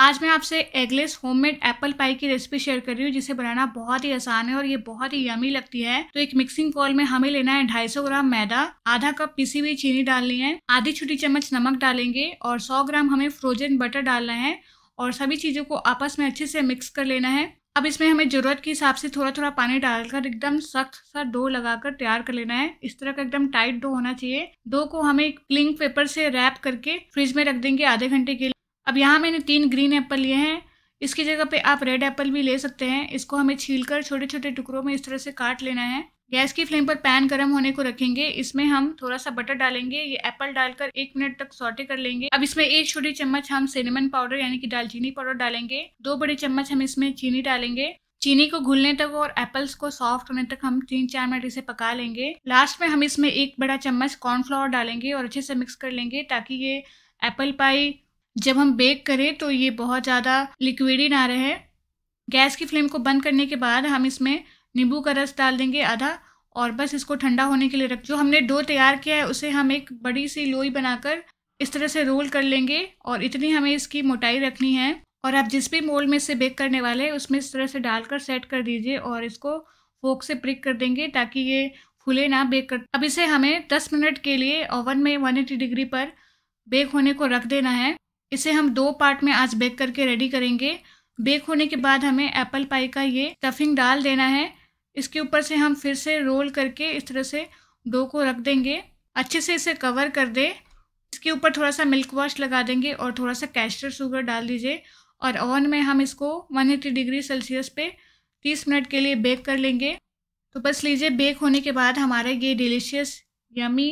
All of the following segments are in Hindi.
आज मैं आपसे एगलेस होममेड एप्पल पाई की रेसिपी शेयर कर रही हूँ जिसे बनाना बहुत ही आसान है और ये बहुत ही यमी लगती है तो एक मिक्सिंग बॉल में हमें लेना है सौ ग्राम मैदा आधा कप पीसी हुई चीनी डालनी है आधी छोटी चम्मच नमक डालेंगे और सौ ग्राम हमें फ्रोजन बटर डालना है और सभी चीज़ों को आपस में अच्छे से मिक्स कर लेना है अब इसमें हमें ज़रूरत के हिसाब से थोड़ा थोड़ा पानी डालकर एकदम सख्त सा डो लगाकर तैयार कर लेना है इस तरह का एकदम टाइट डो होना चाहिए डो को हमें एक क्लिंग पेपर से रैप करके फ्रिज में रख देंगे आधे घंटे के लिए अब यहाँ मैंने तीन ग्रीन एप्पल लिए हैं इसकी जगह पे आप रेड एप्पल भी ले सकते हैं इसको हमें छील कर छोटे छोटे टुकड़ों में इस तरह से काट लेना है गैस की फ्लेम पर पैन गर्म होने को रखेंगे इसमें हम थोड़ा सा बटर डालेंगे ये एप्पल डालकर एक मिनट तक सोटे कर लेंगे अब इसमें एक छोटी चम्मच हम सिनेमन पाउडर यानी कि दालचीनी पाउडर डालेंगे दो बड़े चम्मच हम इसमें चीनी डालेंगे चीनी को घुलने तक और एप्पल्स को सॉफ्ट होने तक हम तीन चार मिनट इसे पका लेंगे लास्ट में हम इसमें एक बड़ा चम्मच कॉर्नफ्लावर डालेंगे और अच्छे से मिक्स कर लेंगे ताकि ये एप्पल पाई जब हम बेक करें तो ये बहुत ज़्यादा लिक्विडी ना रहे गैस की फ्लेम को बंद करने के बाद हम इसमें नींबू का रस डाल देंगे आधा और बस इसको ठंडा होने के लिए रख जो हमने डो तैयार किया है उसे हम एक बड़ी सी लोई बनाकर इस तरह से रोल कर लेंगे और इतनी हमें इसकी मोटाई रखनी है और आप जिस भी मोल में इसे बेक करने वाले हैं उसमें इस तरह से डालकर सेट कर दीजिए और इसको फोक से प्रिक कर देंगे ताकि ये फूले ना बेक कर अब इसे हमें 10 मिनट के लिए ओवन में 180 डिग्री पर बेक होने को रख देना है इसे हम दो पार्ट में आज बेक करके रेडी करेंगे बेक होने के बाद हमें एप्पल पाई का ये स्टफिंग डाल देना है इसके ऊपर से हम फिर से रोल करके इस तरह से डो को रख देंगे अच्छे से इसे कवर कर दे इसके ऊपर थोड़ा सा मिल्क वॉश लगा देंगे और थोड़ा सा कैस्टर शुगर डाल दीजिए और ओवन में हम इसको 180 डिग्री सेल्सियस पे 30 मिनट के लिए बेक कर लेंगे तो बस लीजिए बेक होने के बाद हमारा ये डिलीशियस यमी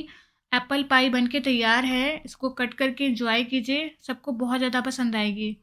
एप्पल पाई बनके तैयार है इसको कट करके इंजॉय कीजिए सबको बहुत ज़्यादा पसंद आएगी